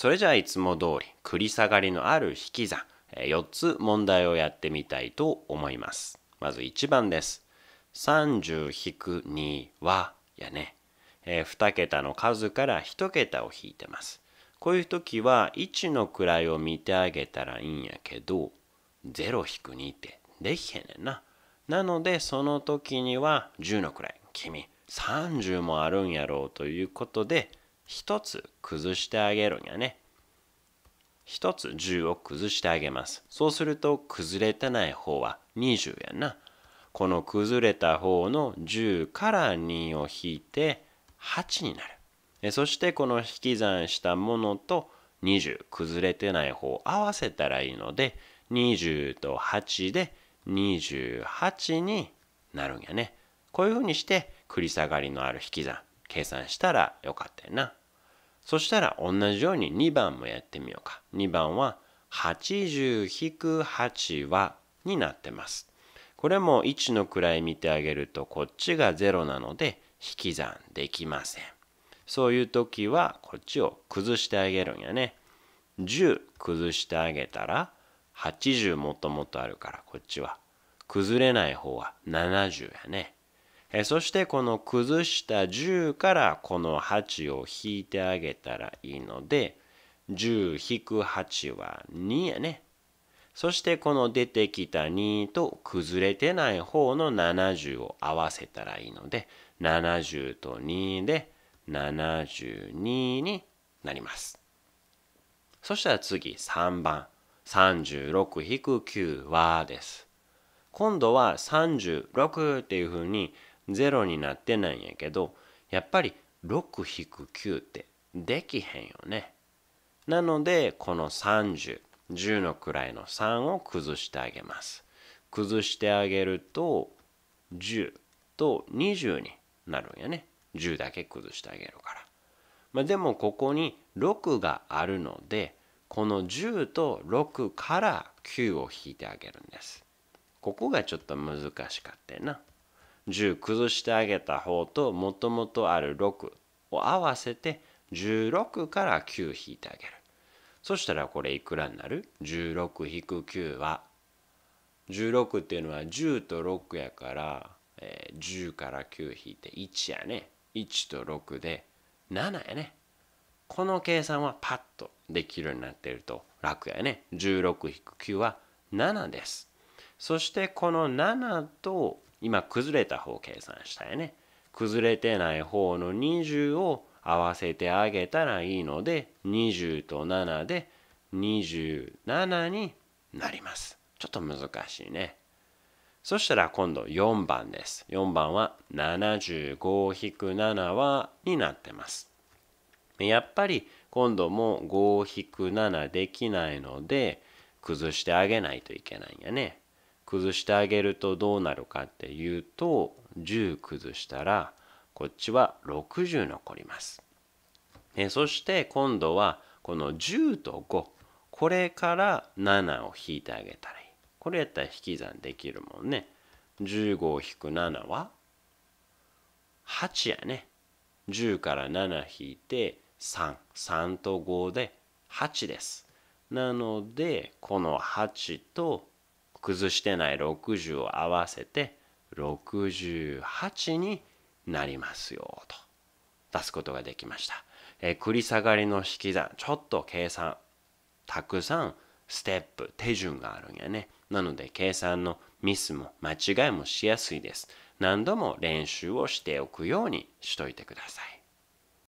それじゃあいつも通り繰り下がりのある引き算4つ問題をやってみたいと思います。まず1番です。30-2はやね、えー、2桁の数から1桁を引いてます。こういう時は1の位を見てあげたらいいんやけど0-2ってできへんねんな。なのでその時には10の位君30もあるんやろうということで一つ崩してあげるんやね。一つ10を崩してあげます。そうすると崩れてない方は20やな。この崩れた方の10から2を引いて8になる。そしてこの引き算したものと20崩れてない方を合わせたらいいので20と8で28になるんやね。こういうふうにして繰り下がりのある引き算計算したらよかったよな。そしたら同じように2番もやってみようか。2番は80-8はになってます。これも1の位見てあげるとこっちが0なので引き算できません。そういう時はこっちを崩してあげるんやね。10崩してあげたら80もともとあるからこっちは崩れない方は70やね。えそしてこの崩した10からこの8を引いてあげたらいいので10-8は2やね。そしてこの出てきた2と崩れてない方の70を合わせたらいいので70と2で72になります。そしたら次3番36-9はです。今度は36っていうふうに0になってないんやけどやっぱり6-9ってできへんよね。なのでこの3010 10の位の3を崩してあげます。崩してあげると10と20になるんやね。10だけ崩してあげるから。まあ、でもここに6があるのでこの10と6から9を引いてあげるんです。ここがちょっと難しかったよな。10崩してあげた方ともともとある6を合わせて16から9引いてあげる。そしたらこれいくらになる ?16-9 は16っていうのは10と6やから、えー、10から9引いて1やね。1と6で7やね。この計算はパッとできるようになってると楽やね。16-9は7です。そしてこの7と今崩れた方を計算したよね崩れてない方の20を合わせてあげたらいいので20と7で27になりますちょっと難しいねそしたら今度4番です4番は75-7はになってますやっぱり今度も5-7できないので崩してあげないといけないんやね崩してあげるとどうなるかっていうと10崩したらこっちは60残ります。えそして今度はこの10と5これから7を引いてあげたらいい。これやったら引き算できるもんね。15を引く7は8やね。10から7引いて3。3と5で8です。なのでこの8と崩してない60を合わせて68になりますよと出すことができました。えー、繰り下がりの引き算ちょっと計算たくさんステップ手順があるんやね。なので計算のミスも間違いもしやすいです。何度も練習をしておくようにしといてください。